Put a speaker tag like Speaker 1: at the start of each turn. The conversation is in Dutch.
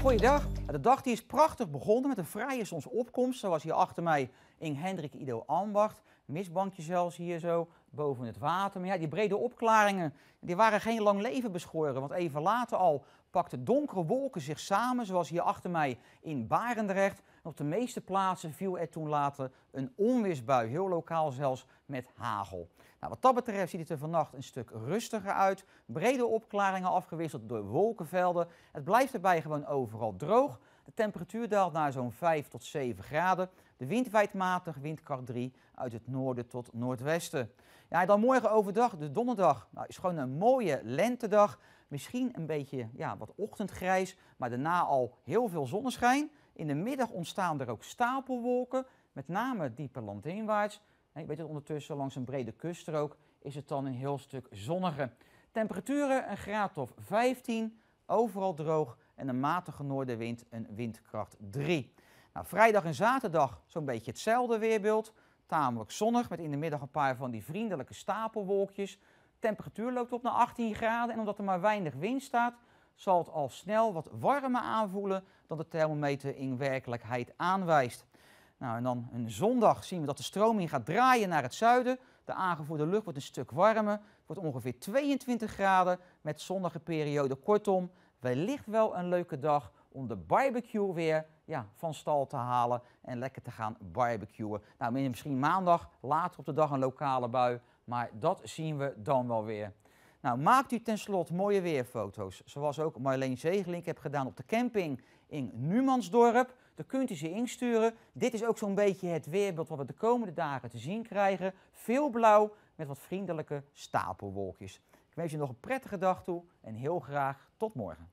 Speaker 1: Goeiedag. De dag die is prachtig begonnen met een vrije zonsopkomst. Zoals hier achter mij in Hendrik Ido Ambacht. Misbankje zelfs hier zo boven het water. Maar ja, die brede opklaringen die waren geen lang leven beschoren. Want even later al pakten donkere wolken zich samen. Zoals hier achter mij in Barendrecht op de meeste plaatsen viel er toen later een onweersbui, heel lokaal zelfs met hagel. Nou, wat dat betreft ziet het er vannacht een stuk rustiger uit. Brede opklaringen afgewisseld door wolkenvelden. Het blijft erbij gewoon overal droog. De temperatuur daalt naar zo'n 5 tot 7 graden. De wind waait matig, 3 uit het noorden tot noordwesten. Ja, dan morgen overdag, de donderdag. Nou, is gewoon een mooie lentedag. Misschien een beetje ja, wat ochtendgrijs, maar daarna al heel veel zonneschijn. In de middag ontstaan er ook stapelwolken, met name dieper landinwaarts. En je weet het ondertussen, langs een brede kuststrook is het dan een heel stuk zonniger. Temperaturen een graad of 15, overal droog en een matige noordenwind, een windkracht 3. Nou, vrijdag en zaterdag zo'n beetje hetzelfde weerbeeld. Tamelijk zonnig, met in de middag een paar van die vriendelijke stapelwolkjes. Temperatuur loopt op naar 18 graden en omdat er maar weinig wind staat, zal het al snel wat warmer aanvoelen dan de thermometer in werkelijkheid aanwijst. Nou, en dan een zondag zien we dat de stroming gaat draaien naar het zuiden. De aangevoerde lucht wordt een stuk warmer. Het wordt ongeveer 22 graden met zonnige periode. Kortom, wellicht wel een leuke dag om de barbecue weer ja, van stal te halen en lekker te gaan barbecuen. Nou, misschien maandag, later op de dag een lokale bui, maar dat zien we dan wel weer. Nou, maakt u tenslotte mooie weerfoto's, zoals ook Marleen Zegelink heb gedaan op de camping in Numansdorp. Dan kunt u ze insturen. Dit is ook zo'n beetje het weerbeeld wat we de komende dagen te zien krijgen. Veel blauw met wat vriendelijke stapelwolkjes. Ik wens je nog een prettige dag toe en heel graag tot morgen.